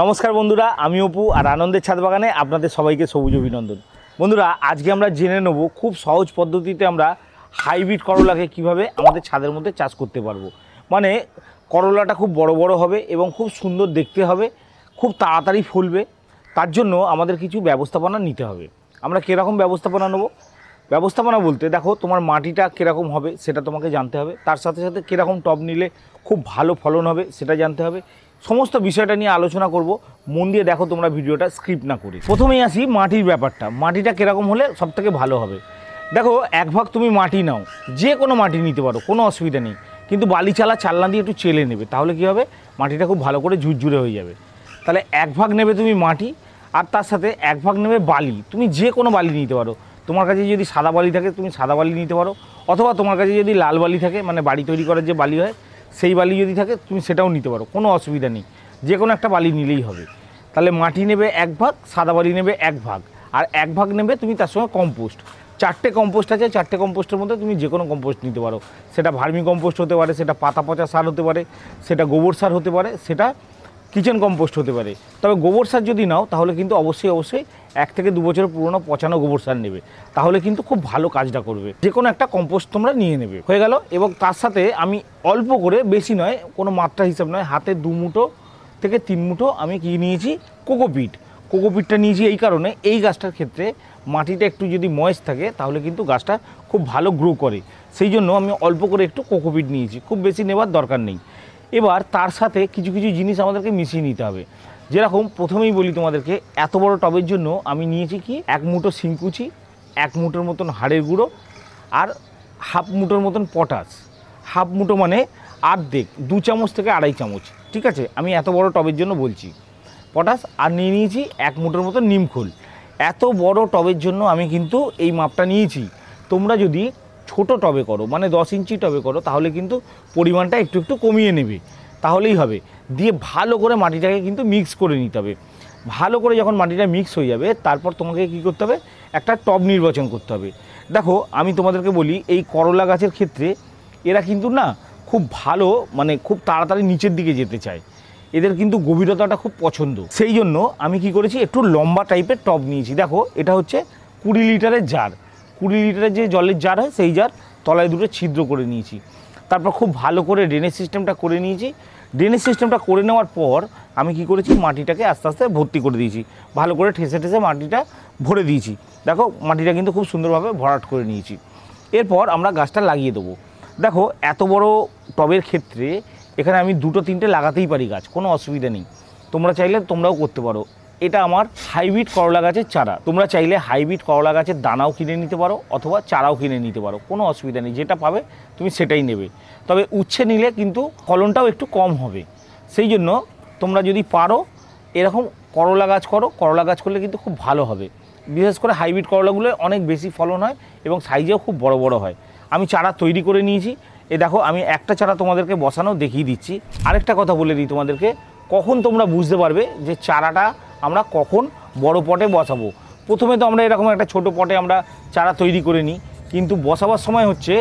নমস্কার বন্ধুরা আমি অপু আর আনন্দের ছাদ বাগানে আপনাদের সবাইকে সবুজ অভিনন্দন বন্ধুরা আজকে আমরা জেনে নেব খুব সহজ পদ্ধতিতে আমরা হাইব্রিড করলাকে কিভাবে আমাদের ছাদের মধ্যে চাষ করতে পারবো মানে করলাটা খুব বড় বড় হবে এবং খুব সুন্দর দেখতে হবে খুব তাড়াতাড়ি ফুলবে তার জন্য আমাদের কিছু ব্যবস্থাপনা নিতে হবে আমরা কীরকম ব্যবস্থাপনা নেব ব্যবস্থাপনা বলতে দেখো তোমার মাটিটা কীরকম হবে সেটা তোমাকে জানতে হবে তার সাথে সাথে কীরকম টব নিলে খুব ভালো ফলন হবে সেটা জানতে হবে সমস্ত বিষয়টা নিয়ে আলোচনা করব মন দিয়ে দেখো তোমরা ভিডিওটা স্ক্রিপ্ট না করে প্রথমেই আসি মাটির ব্যাপারটা মাটিটা কীরকম হলে সবথেকে ভালো হবে দেখো এক ভাগ তুমি মাটি নাও যে কোনো মাটি নিতে পারো কোনো অসুবিধা নেই কিন্তু বালি চালা চালনা দিয়ে একটু চেলে নেবে তাহলে কী হবে মাটিটা খুব ভালো করে ঝুরঝুরে হয়ে যাবে তাহলে এক ভাগ নেবে তুমি মাটি আর তার সাথে এক ভাগ নেবে বালি তুমি যে কোনো বালি নিতে পারো তোমার কাছে যদি সাদা বালি থাকে তুমি সাদা বালি নিতে পারো অথবা তোমার কাছে যদি লাল বালি থাকে মানে বাড়ি তৈরি করার যে বালি হয় সেই বালি যদি থাকে তুমি সেটাও নিতে পারো কোনো অসুবিধা নেই যে কোনো একটা বালি নিলেই হবে তাহলে মাটি নেবে এক ভাগ সাদা বালি নেবে এক ভাগ আর এক ভাগ নেবে তুমি তার সঙ্গে কম্পোস্ট চারটে কম্পোস্ট আছে চারটে কম্পোস্টের মধ্যে তুমি যে কোনো কম্পোস্ট নিতে পারো সেটা ভার্মি কম্পোস্ট হতে পারে সেটা পাতা পচা সার হতে পারে সেটা গোবর সার হতে পারে সেটা কিচেন কম্পোস্ট হতে পারে তবে গোবর সার যদি নাও তাহলে কিন্তু অবশ্যই অবশ্যই এক থেকে দু বছর পুরনো পচানো গোবর সার নেবে তাহলে কিন্তু খুব ভালো কাজটা করবে যে কোনো একটা কম্পোস্ট তোমরা নিয়ে নেবে হয়ে গেল এবং তার সাথে আমি অল্প করে বেশি নয় কোনো মাত্রা হিসাব নয় হাতে দু মুঠো থেকে তিন মুঠো আমি কি নিয়েছি কোকোপিট কোকোপিটটা নিয়েছি এই কারণে এই গাছটার ক্ষেত্রে মাটিটা একটু যদি ময়েস্ট থাকে তাহলে কিন্তু গাছটা খুব ভালো গ্রো করে সেই জন্য আমি অল্প করে একটু কোকোপিট নিয়েছি খুব বেশি নেবার দরকার নেই এবার তার সাথে কিছু কিছু জিনিস আমাদেরকে মিশিয়ে নিতে হবে যেরকম প্রথমেই বলি তোমাদেরকে এত বড় টবের জন্য আমি নিয়েছি কি এক মুঠো সিংকুচি এক মুঠোর মতন হাড়ের গুঁড়ো আর হাফ মুঠোর মতন পটাশ হাফ মুঠো মানে আর্ধেক দু চামচ থেকে আড়াই চামচ ঠিক আছে আমি এত বড় টবের জন্য বলছি পটাশ আর নিয়ে নিয়েছি এক মুঠোর মতন নিমখোল এত বড় টবের জন্য আমি কিন্তু এই মাপটা নিয়েছি তোমরা যদি ছোট টবে করো মানে দশ ইঞ্চি টবে করো তাহলে কিন্তু পরিমাণটা একটু একটু কমিয়ে নেবে তাহলেই হবে দিয়ে ভালো করে মাটিটাকে কিন্তু মিক্স করে নিতে হবে ভালো করে যখন মাটিটা মিক্স হয়ে যাবে তারপর তোমাকে কি করতে হবে একটা টব নির্বাচন করতে হবে দেখো আমি তোমাদেরকে বলি এই করলা গাছের ক্ষেত্রে এরা কিন্তু না খুব ভালো মানে খুব তাড়াতাড়ি নিচের দিকে যেতে চায় এদের কিন্তু গভীরতাটা খুব পছন্দ সেই জন্য আমি কি করেছি একটু লম্বা টাইপের টব নিয়েছি দেখো এটা হচ্ছে কুড়ি লিটারের জার কুড়ি লিটারের যে জলের জার হয় সেই জার তলায় দুটো ছিদ্র করে নিয়েছি তারপর খুব ভালো করে ড্রেনেজ সিস্টেমটা করে নিয়েছি ড্রেনেজ সিস্টেমটা করে নেওয়ার পর আমি কি করেছি মাটিটাকে আস্তে আস্তে ভর্তি করে দিয়েছি ভালো করে ঠেসে ঠেসে মাটিটা ভরে দিয়েছি দেখো মাটিটা কিন্তু খুব সুন্দরভাবে ভরাট করে নিয়েছি এরপর আমরা গাছটা লাগিয়ে দেবো দেখো এত বড় টবের ক্ষেত্রে এখানে আমি দুটো তিনটে লাগাতেই পারি গাছ কোনো অসুবিধা নেই তোমরা চাইলে তোমরাও করতে পারো এটা আমার হাইব্রিড করলা গাছের চারা তোমরা চাইলে হাইব্রিড করলা গাছের দানাও কিনে নিতে পারো অথবা চারাও কিনে নিতে পারো কোনো অসুবিধা নেই যেটা পাবে তুমি সেটাই নেবে তবে উচ্ছে নিলে কিন্তু ফলনটাও একটু কম হবে সেই জন্য তোমরা যদি পারো এরকম করলা গাছ করো করলা গাছ করলে কিন্তু খুব ভালো হবে বিশেষ করে হাইব্রিড করলাগুলো অনেক বেশি ফলন হয় এবং সাইজেও খুব বড় বড় হয় আমি চারা তৈরি করে নিয়েছি এ দেখো আমি একটা চারা তোমাদেরকে বসানো দেখিয়ে দিচ্ছি আরেকটা কথা বলে দিই তোমাদেরকে কখন তোমরা বুঝতে পারবে যে চারাটা আমরা কখন বড় পটে বসাবো প্রথমে তো আমরা এরকম একটা ছোট পটে আমরা চারা তৈরি করে নিই কিন্তু বসাবার সময় হচ্ছে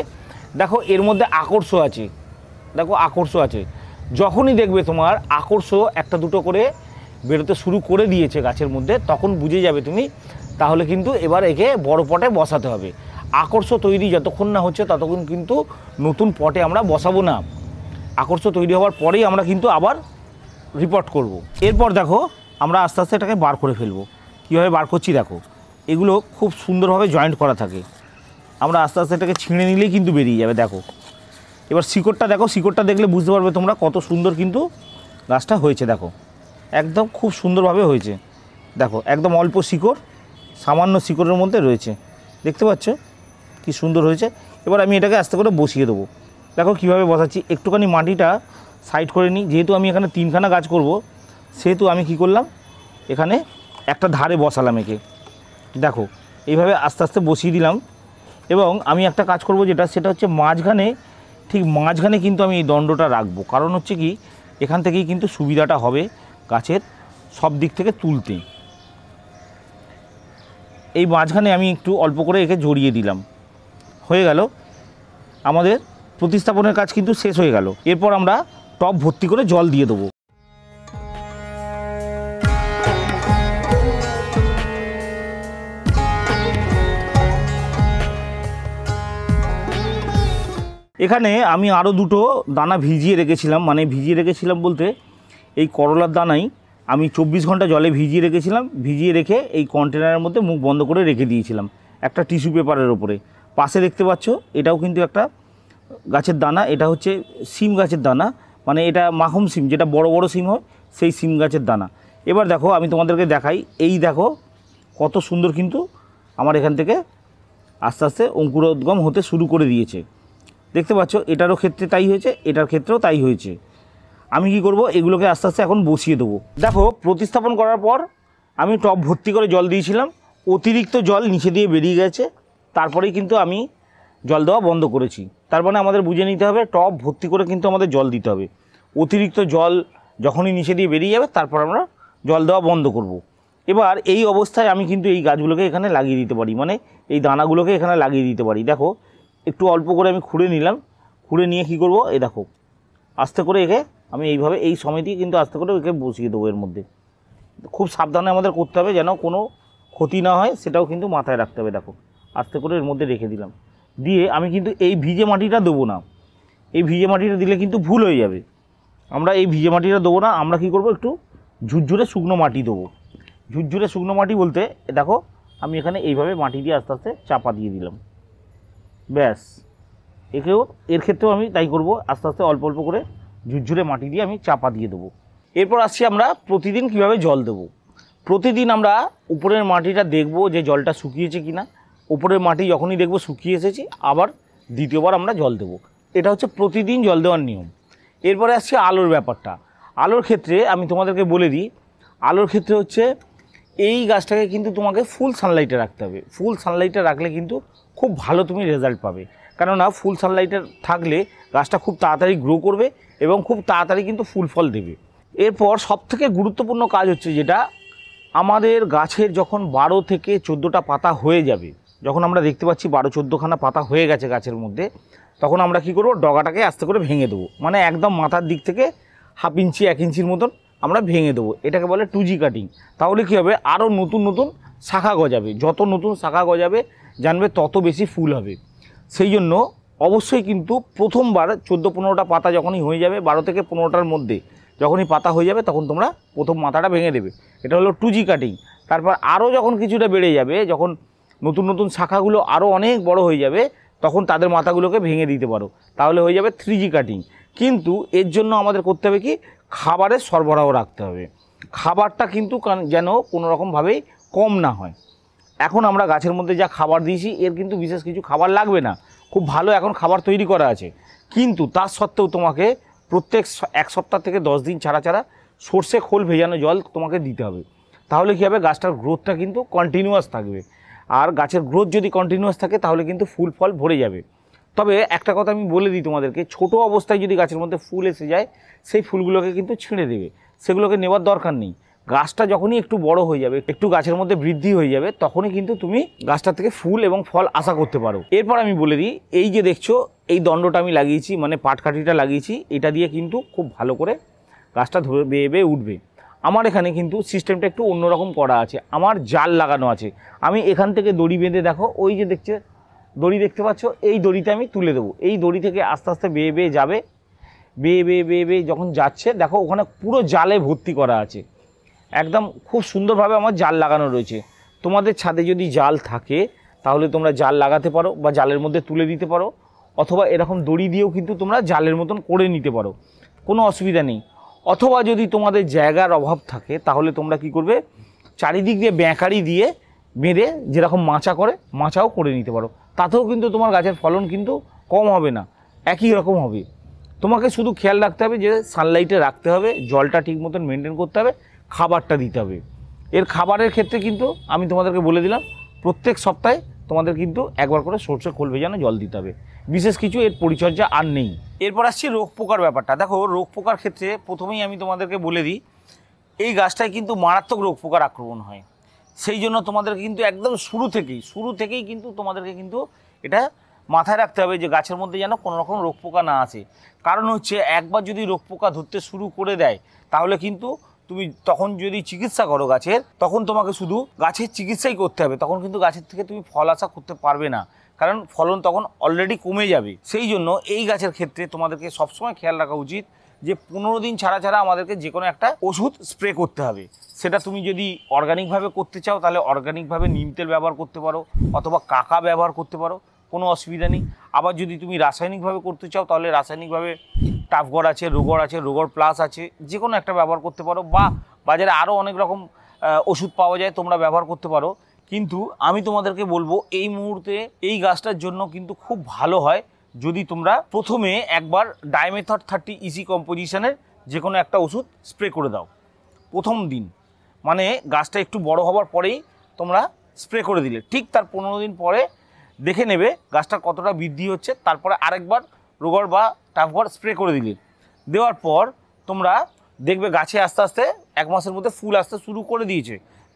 দেখো এর মধ্যে আকর্ষ আছে দেখো আকর্ষ আছে যখনই দেখবে তোমার আকর্ষ একটা দুটো করে বেরোতে শুরু করে দিয়েছে গাছের মধ্যে তখন বুঝে যাবে তুমি তাহলে কিন্তু এবার একে বড় পটে বসাতে হবে আকর্ষ তৈরি যতক্ষণ না হচ্ছে ততক্ষণ কিন্তু নতুন পটে আমরা বসাবো না আকর্ষ তৈরি হওয়ার পরেই আমরা কিন্তু আবার রিপোর্ট করব। এরপর দেখো আমরা আস্তে আস্তে এটাকে বার করে ফেলবো কীভাবে বার করছি দেখো এগুলো খুব সুন্দরভাবে জয়েন্ট করা থাকে আমরা আস্তে আস্তে এটাকে ছিঁড়ে নিলেই কিন্তু বেরিয়ে যাবে দেখো এবার শিকড়টা দেখো শিকড়টা দেখলে বুঝতে পারবে তোমরা কত সুন্দর কিন্তু গাছটা হয়েছে দেখো একদম খুব সুন্দরভাবে হয়েছে দেখো একদম অল্প শিকড় সামান্য শিকড়ের মধ্যে রয়েছে দেখতে পাচ্ছ কি সুন্দর হয়েছে এবার আমি এটাকে আস্তে করে বসিয়ে দেবো দেখো কিভাবে বসাচ্ছি একটুখানি মাটিটা সাইড করে নিই যেহেতু আমি এখানে তিনখানা গাছ করব সেহেতু আমি কি করলাম এখানে একটা ধারে বসালাম একে দেখো এইভাবে আস্তে আস্তে বসিয়ে দিলাম এবং আমি একটা কাজ করব যেটা সেটা হচ্ছে মাঝখানে ঠিক মাঝখানে কিন্তু আমি এই দণ্ডটা রাখবো কারণ হচ্ছে কি এখান থেকেই কিন্তু সুবিধাটা হবে গাছের সব দিক থেকে তুলতে এই মাঝখানে আমি একটু অল্প করে একে জড়িয়ে দিলাম হয়ে গেল আমাদের প্রতিস্থাপনের কাজ কিন্তু শেষ হয়ে গেল এরপর আমরা টপ ভর্তি করে জল দিয়ে দেবো এখানে আমি আরও দুটো দানা ভিজিয়ে রেখেছিলাম মানে ভিজিয়ে রেখেছিলাম বলতে এই করলার দানাই আমি চব্বিশ ঘন্টা জলে ভিজিয়ে রেখেছিলাম ভিজিয়ে রেখে এই কন্টেনারের মধ্যে মুখ বন্ধ করে রেখে দিয়েছিলাম একটা টিস্যু পেপারের ওপরে পাশে দেখতে পাচ্ছ এটাও কিন্তু একটা গাছের দানা এটা হচ্ছে সিম গাছের দানা মানে এটা মাখুম সিম যেটা বড় বড় সিম হয় সেই সিম গাছের দানা এবার দেখো আমি তোমাদেরকে দেখাই এই দেখো কত সুন্দর কিন্তু আমার এখান থেকে আস্তে আস্তে অঙ্কুরোদ্গম হতে শুরু করে দিয়েছে দেখতে পাচ্ছ এটারও ক্ষেত্রে তাই হয়েছে এটার ক্ষেত্রেও তাই হয়েছে আমি কি করব এগুলোকে আস্তে আস্তে এখন বসিয়ে দেবো দেখো প্রতিস্থাপন করার পর আমি টপ ভর্তি করে জল দিয়েছিলাম অতিরিক্ত জল নিচে দিয়ে বেরিয়ে গেছে তারপরেই কিন্তু আমি জল দেওয়া বন্ধ করেছি তার মানে আমাদের বুঝে নিতে হবে টপ ভর্তি করে কিন্তু আমাদের জল দিতে হবে অতিরিক্ত জল যখনই নিচে দিয়ে বেরিয়ে যাবে তারপর আমরা জল দেওয়া বন্ধ করব। এবার এই অবস্থায় আমি কিন্তু এই গাছগুলোকে এখানে লাগিয়ে দিতে পারি মানে এই দানাগুলোকে এখানে লাগিয়ে দিতে পারি দেখো একটু অল্প করে আমি খুঁড়ে নিলাম খুঁড়ে নিয়ে কি করব এ দেখো আস্তে করে একে আমি এইভাবে এই সময়টি কিন্তু আস্তে করে একে বসিয়ে দেবো এর মধ্যে খুব সাবধানে আমাদের করতে হবে যেন কোনো ক্ষতি না হয় সেটাও কিন্তু মাথায় রাখতে হবে দেখো আস্তে করে এর মধ্যে রেখে দিলাম দিয়ে আমি কিন্তু এই ভিজে মাটিটা দেবো না এই ভিজে মাটিটা দিলে কিন্তু ভুল হয়ে যাবে আমরা এই ভিজে মাটিটা দেবো না আমরা কি করব একটু ঝুরঝুরে শুকনো মাটি দেবো ঝুরঝুরে শুকনো মাটি বলতে দেখো আমি এখানে এইভাবে মাটি দিয়ে আস্তে আস্তে চাপা দিয়ে দিলাম ব্যাস একেও এর ক্ষেত্রেও আমি তাই করব আস্তে আস্তে অল্প অল্প করে ঝুরঝুরে মাটি দিয়ে আমি চাপা দিয়ে দেবো এরপর আসছি আমরা প্রতিদিন কিভাবে জল দেবো প্রতিদিন আমরা উপরের মাটিটা দেখব যে জলটা শুকিয়েছে কি না উপরের মাটি যখনই দেখব শুকিয়ে এসেছে আবার দ্বিতীয়বার আমরা জল দেবো এটা হচ্ছে প্রতিদিন জল দেওয়ার নিয়ম এরপরে আসছে আলোর ব্যাপারটা আলোর ক্ষেত্রে আমি তোমাদেরকে বলে দিই আলোর ক্ষেত্রে হচ্ছে এই গাছটাকে কিন্তু তোমাকে ফুল সানলাইটে রাখতে হবে ফুল সানলাইটে রাখলে কিন্তু খুব ভালো তুমি রেজাল্ট পাবে কেননা ফুল সানলাইটে থাকলে গাছটা খুব তাড়াতাড়ি গ্রো করবে এবং খুব তাড়াতাড়ি কিন্তু ফুল ফল দেবে এরপর সবথেকে গুরুত্বপূর্ণ কাজ হচ্ছে যেটা আমাদের গাছের যখন বারো থেকে চোদ্দোটা পাতা হয়ে যাবে যখন আমরা দেখতে পাচ্ছি বারো চোদ্দোখানা পাতা হয়ে গেছে গাছের মধ্যে তখন আমরা কি করব ডগাটাকে আস্তে করে ভেঙে দেবো মানে একদম মাথার দিক থেকে হাফ ইঞ্চি এক ইঞ্চির মতন আমরা ভেঙে দেবো এটাকে বলে জি কাটিং তাহলে কী হবে আরও নতুন নতুন শাখা গজাবে যত নতুন শাখা গজাবে জানবে তত বেশি ফুল হবে সেই জন্য অবশ্যই কিন্তু প্রথমবার চোদ্দো পনেরোটা পাতা যখনই হয়ে যাবে বারো থেকে পনেরোটার মধ্যে যখনই পাতা হয়ে যাবে তখন তোমরা প্রথম মাথাটা ভেঙে দেবে এটা হলো জি কাটিং তারপর আরও যখন কিছুটা বেড়ে যাবে যখন নতুন নতুন শাখাগুলো আরও অনেক বড় হয়ে যাবে তখন তাদের মাথাগুলোকে ভেঙে দিতে পারো তাহলে হয়ে যাবে থ্রি কাটিং কিন্তু এর জন্য আমাদের করতে হবে কি খাবারের সরবরাহ রাখতে হবে খাবারটা কিন্তু যেন কোনো রকমভাবেই কম না হয় এখন আমরা গাছের মধ্যে যা খাবার দিয়েছি এর কিন্তু বিশেষ কিছু খাবার লাগবে না খুব ভালো এখন খাবার তৈরি করা আছে কিন্তু তার সত্ত্বেও তোমাকে প্রত্যেক এক সপ্তাহ থেকে দশ দিন ছাড়া ছাড়া সর্ষে খোল ভেজানো জল তোমাকে দিতে হবে তাহলে কী হবে গাছটার গ্রোথটা কিন্তু কন্টিনিউয়াস থাকবে আর গাছের গ্রোথ যদি কন্টিনিউয়াস থাকে তাহলে কিন্তু ফুল ফল ভরে যাবে তবে একটা কথা আমি বলে দিই তোমাদেরকে ছোট অবস্থায় যদি গাছের মধ্যে ফুল এসে যায় সেই ফুলগুলোকে কিন্তু ছিঁড়ে দেবে সেগুলোকে নেওয়ার দরকার নেই গাছটা যখনই একটু বড় হয়ে যাবে একটু গাছের মধ্যে বৃদ্ধি হয়ে যাবে তখনই কিন্তু তুমি গাছটা থেকে ফুল এবং ফল আশা করতে পারো এরপর আমি বলে দিই এই যে দেখছো এই দণ্ডটা আমি লাগিয়েছি মানে পাটকাঠিটা লাগিয়েছি এটা দিয়ে কিন্তু খুব ভালো করে গাছটা ধরে বেয়ে বেয়ে উঠবে আমার এখানে কিন্তু সিস্টেমটা একটু অন্যরকম করা আছে আমার জাল লাগানো আছে আমি এখান থেকে দড়ি বেঁধে দেখো ওই যে দেখছে দড়ি দেখতে পাচ্ছ এই দড়িটা আমি তুলে দেবো এই দড়ি থেকে আস্তে আস্তে বেয়ে বেয়ে যাবে বেয়ে বেয়ে বেয়ে বেয়ে যখন যাচ্ছে দেখো ওখানে পুরো জালে ভর্তি করা আছে একদম খুব সুন্দরভাবে আমার জাল লাগানো রয়েছে তোমাদের ছাদে যদি জাল থাকে তাহলে তোমরা জাল লাগাতে পারো বা জালের মধ্যে তুলে দিতে পারো অথবা এরকম দড়ি দিয়েও কিন্তু তোমরা জালের মতন করে নিতে পারো কোনো অসুবিধা নেই অথবা যদি তোমাদের জায়গার অভাব থাকে তাহলে তোমরা কি করবে চারিদিক দিয়ে ব্যাঁকারি দিয়ে বেঁধে যেরকম মাচা করে মাচাও করে নিতে পারো তাতেও কিন্তু তোমার গাছের ফলন কিন্তু কম হবে না একই রকম হবে তোমাকে শুধু খেয়াল রাখতে হবে যে সানলাইটে রাখতে হবে জলটা ঠিক মতন মেনটেন করতে হবে খাবারটা দিতে হবে এর খাবারের ক্ষেত্রে কিন্তু আমি তোমাদেরকে বলে দিলাম প্রত্যেক সপ্তাহে তোমাদের কিন্তু একবার করে সর্ষে খোলবে যেন জল দিতে হবে বিশেষ কিছু এর পরিচর্যা আর নেই এরপর আসছে রোগ পোকার ব্যাপারটা দেখো রোগ পোকার ক্ষেত্রে প্রথমেই আমি তোমাদেরকে বলে দিই এই গাছটায় কিন্তু মারাত্মক রোগ পোকার আক্রমণ হয় সেই জন্য তোমাদেরকে কিন্তু একদম শুরু থেকেই শুরু থেকেই কিন্তু তোমাদেরকে কিন্তু এটা মাথায় রাখতে হবে যে গাছের মধ্যে যেন কোনো রকম রোগ পোকা না আসে কারণ হচ্ছে একবার যদি রোগ পোকা ধরতে শুরু করে দেয় তাহলে কিন্তু তুমি তখন যদি চিকিৎসা করো গাছের তখন তোমাকে শুধু গাছের চিকিৎসাই করতে হবে তখন কিন্তু গাছের থেকে তুমি ফল আশা করতে পারবে না কারণ ফলন তখন অলরেডি কমে যাবে সেই জন্য এই গাছের ক্ষেত্রে তোমাদেরকে সবসময় খেয়াল রাখা উচিত যে পনেরো দিন ছাড়া ছাড়া আমাদেরকে যে কোনো একটা ওষুধ স্প্রে করতে হবে সেটা তুমি যদি অর্গানিকভাবে করতে চাও তাহলে অর্গানিকভাবে নিম তেল ব্যবহার করতে পারো অথবা কাকা ব্যবহার করতে পারো কোনো অসুবিধা নেই আবার যদি তুমি রাসায়নিকভাবে করতে চাও তাহলে রাসায়নিকভাবে টাফগড় আছে রোগর আছে রোগর প্লাস আছে যে কোনো একটা ব্যবহার করতে পারো বা বাজারে আরও অনেক রকম ওষুধ পাওয়া যায় তোমরা ব্যবহার করতে পারো কিন্তু আমি তোমাদেরকে বলবো এই মুহূর্তে এই গাছটার জন্য কিন্তু খুব ভালো হয় যদি তোমরা প্রথমে একবার ডায়মেথড থার্টি ইজি কম্পোজিশনের যে কোনো একটা ওষুধ স্প্রে করে দাও প্রথম দিন মানে গাছটা একটু বড় হবার পরেই তোমরা স্প্রে করে দিলে ঠিক তার পনেরো দিন পরে দেখে নেবে গাছটা কতটা বৃদ্ধি হচ্ছে তারপরে আরেকবার রোগর বা টাফগড় স্প্রে করে দিলে দেওয়ার পর তোমরা দেখবে গাছে আস্তে আস্তে এক মাসের মধ্যে ফুল আসতে শুরু করে দিয়েছে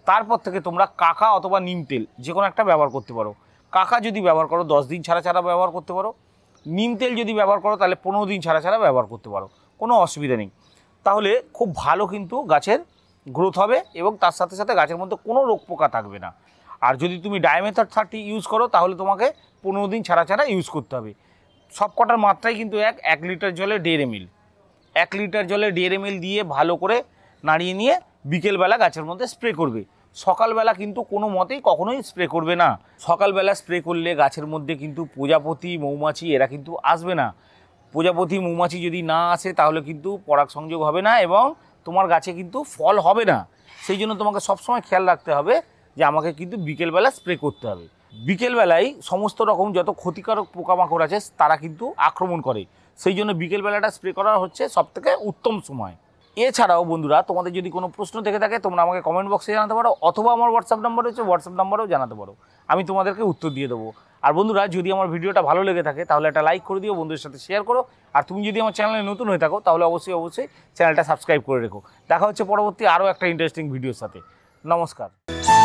তারপর থেকে তোমরা কাকা অথবা নিম তেল যে কোনো একটা ব্যবহার করতে পারো কাকা যদি ব্যবহার করো দশ দিন ছাড়া ছাড়া ব্যবহার করতে পারো নিম তেল যদি ব্যবহার করো তাহলে পনেরো দিন ছাড়া ছাড়া ব্যবহার করতে পারো কোনো অসুবিধা নেই তাহলে খুব ভালো কিন্তু গাছের গ্রোথ হবে এবং তার সাথে সাথে গাছের মধ্যে কোনো রোগ পোকা থাকবে না আর যদি তুমি ডায়মেথার থার্টি ইউজ করো তাহলে তোমাকে পনেরো দিন ছাড়া ছাড়া ইউজ করতে হবে সব কটার মাত্রাই কিন্তু এক এক লিটার জলে দেড় মিল এক লিটার জলে দেড় মিল দিয়ে ভালো করে নাড়িয়ে নিয়ে বিকেলবেলা গাছের মধ্যে স্প্রে করবে সকালবেলা কিন্তু কোনো মতেই কখনোই স্প্রে করবে না সকালবেলা স্প্রে করলে গাছের মধ্যে কিন্তু প্রজাপতি মৌমাছি এরা কিন্তু আসবে না প্রজাপতি মৌমাছি যদি না আসে তাহলে কিন্তু পরাগ সংযোগ হবে না এবং তোমার গাছে কিন্তু ফল হবে না সেই জন্য তোমাকে সবসময় খেয়াল রাখতে হবে যে আমাকে কিন্তু বিকেলবেলা স্প্রে করতে হবে বিকেলবেলায় সমস্ত রকম যত ক্ষতিকারক পোকামাকড় আছে তারা কিন্তু আক্রমণ করে সেই জন্য বিকেলবেলাটা স্প্রে করা হচ্ছে সবথেকে উত্তম সময় এছাড়াও বন্ধুরা তোমাদের যদি কোনো প্রশ্ন থেকে থাকে তোমরা আমাকে কমেন্ট বক্সে জানাতে পারো অথবা আমার হোয়াটসঅ্যাপ নাম্বার রয়েছে হোয়াটসঅ্যাপ নাম্বারও জানাতে পারো আমি তোমাদেরকে উত্তর দিয়ে দেবো আর বন্ধুরা যদি আমার ভিডিওটা ভালো লেগে থাকে তাহলে একটা লাইক করে দিও বন্ধুদের সাথে শেয়ার করো আর তুমি যদি আমার চ্যানেলে নতুন হয়ে থাকো তাহলে অবশ্যই অবশ্যই চ্যানেলটা সাবস্ক্রাইব করে রেখো দেখা হচ্ছে পরবর্তী আরও একটা ইন্টারেস্টিং ভিডিওর সাথে নমস্কার